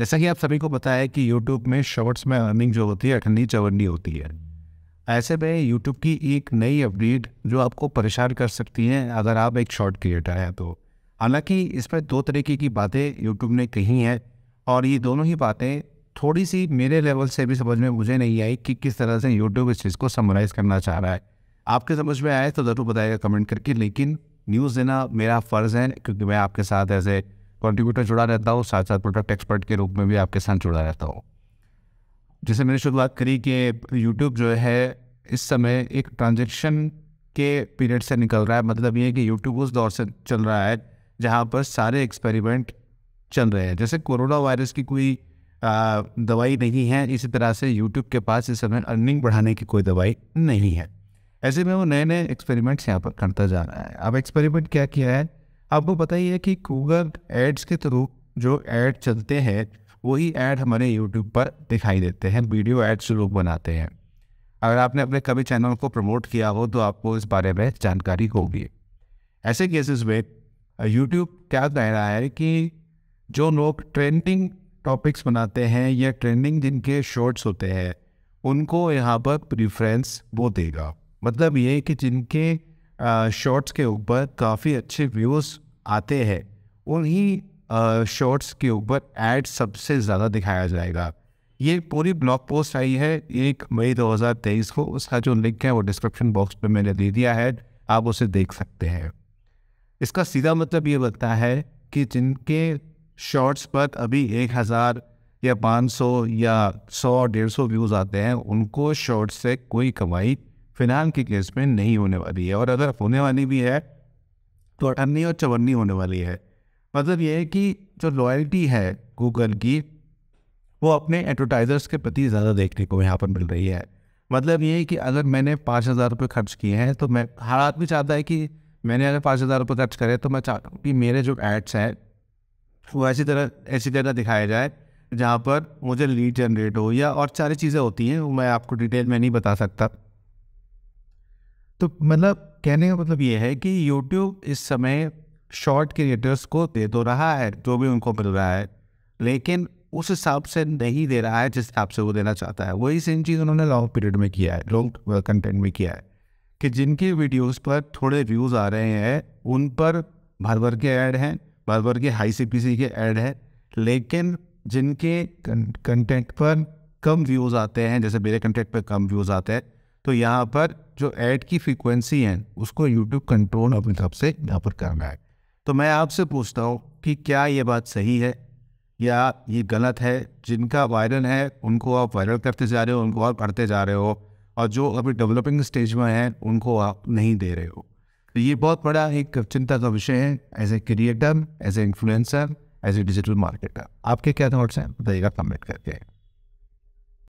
जैसा कि आप सभी को पता है कि यूट्यूब में शॉर्ट्स में अर्निंग जो होती है अठन्नी चवन्नी होती है ऐसे में यूट्यूब की एक नई अपडेट जो आपको परेशान कर सकती है अगर आप एक शॉर्ट क्रिएटर हैं तो हालांकि इसमें दो तरीके की बातें यूट्यूब ने कही हैं और ये दोनों ही बातें थोड़ी सी मेरे लेवल से भी समझ में मुझे नहीं आई कि किस तरह से यूट्यूब इस चीज़ को समराइज़ करना चाह रहा है आपके समझ में आए तो ज़रूर बताएगा कमेंट करके लेकिन न्यूज़ देना मेरा फ़र्ज़ है क्योंकि मैं आपके साथ एज ए कॉन्ट्रीब्यूटर जुड़ा रहता हूँ साथ साथ प्रोडक्ट एक्सपर्ट के रूप में भी आपके साथ जुड़ा रहता हूँ जैसे मैंने शुरुआत करी कि यूट्यूब जो है इस समय एक ट्रांजेक्शन के पीरियड से निकल रहा है मतलब ये कि यूट्यूब उस दौर से चल रहा है जहाँ पर सारे एक्सपेरिमेंट चल रहे हैं जैसे कोरोना वायरस की कोई दवाई नहीं है इसी तरह से यूट्यूब के पास इस समय अर्निंग बढ़ाने की कोई दवाई नहीं है ऐसे में वो नए नए एक्सपेरिमेंट्स यहाँ पर करता जा रहा है अब एक्सपेरिमेंट क्या किया है आपको पता ही है कि गूगल एड्स के थ्रू जो ऐड चलते हैं वही ऐड हमारे यूट्यूब पर दिखाई देते हैं वीडियो एड्स लोग बनाते हैं अगर आपने अपने कभी चैनल को प्रमोट किया हो तो आपको इस बारे में जानकारी होगी ऐसे केसेस में यूट्यूब क्या कह रहा है कि जो लोग ट्रेंडिंग टॉपिक्स बनाते हैं या ट्रेंडिंग जिनके शॉर्ट्स होते हैं उनको यहाँ पर प्रिफ्रेंस वो देगा मतलब ये कि जिनके शॉर्ट्स के ऊपर काफ़ी अच्छे व्यूज़ आते हैं उन्हीं शॉर्ट्स के ऊपर एड सबसे ज़्यादा दिखाया जाएगा ये पूरी ब्लॉग पोस्ट आई है एक मई 2023 को उसका जो लिंक है वो डिस्क्रिप्शन बॉक्स पे मैंने दे दिया है आप उसे देख सकते हैं इसका सीधा मतलब ये बताता है कि जिनके शॉर्ट्स पर अभी एक हज़ार या 500 या 100 सौ व्यूज़ आते हैं उनको शॉर्ट्स से कोई कमाई फिनान की केस में नहीं होने वाली है और अगर होने वाली भी है तो अठन्नी और चवन्नी होने वाली है मतलब ये है कि जो लॉयल्टी है गूगल की वो अपने एडवर्टाइजर्स के प्रति ज़्यादा देखने को यहाँ पर मिल रही है मतलब ये है कि अगर मैंने पाँच हज़ार रुपये खर्च किए हैं तो मैं हर आदमी चाहता है कि मैंने अगर पाँच हज़ार रुपये खर्च करे तो मैं चाहता हूँ कि मेरे जो एड्स हैं वो ऐसी तरह ऐसी जगह दिखाया जाए जहाँ पर मुझे लीड जनरेट हो या और सारी चीज़ें होती हैं वो मैं आपको डिटेल में नहीं बता सकता तो मतलब कहने का मतलब ये है कि यूट्यूब इस समय शॉर्ट क्रिएटर्स को दे तो रहा है जो भी उनको मिल रहा है लेकिन उस हिसाब से नहीं दे रहा है जिस हिसाब से वो देना चाहता है वही सेम चीज़ उन्होंने लॉन्ग पीरियड में किया है लॉन्ग कंटेंट uh, में किया है कि जिनके वीडियोस पर थोड़े व्यूज़ आ रहे हैं उन पर भर भर के ऐड हैं भर भर के हाई सी पी के ऐड हैं लेकिन जिनके कंटेंट पर कम व्यूज़ आते हैं जैसे मेरे कंटेंट पर कम व्यूज़ आते हैं तो यहाँ पर जो ऐड की फ्रीक्वेंसी है उसको यूट्यूब कंट्रोल अब तरफ से यहाँ पर करना है तो मैं आपसे पूछता हूँ कि क्या ये बात सही है या ये गलत है जिनका वायरल है उनको आप वायरल करते जा रहे हो उनको आप पढ़ते जा रहे हो और जो अभी डेवलपिंग स्टेज में है उनको आप नहीं दे रहे हो तो ये बहुत बड़ा एक चिंता का विषय है as a creator as a influencer as a digital marketer आपके क्या थाट्स हैं बताइएगा कमेंट करके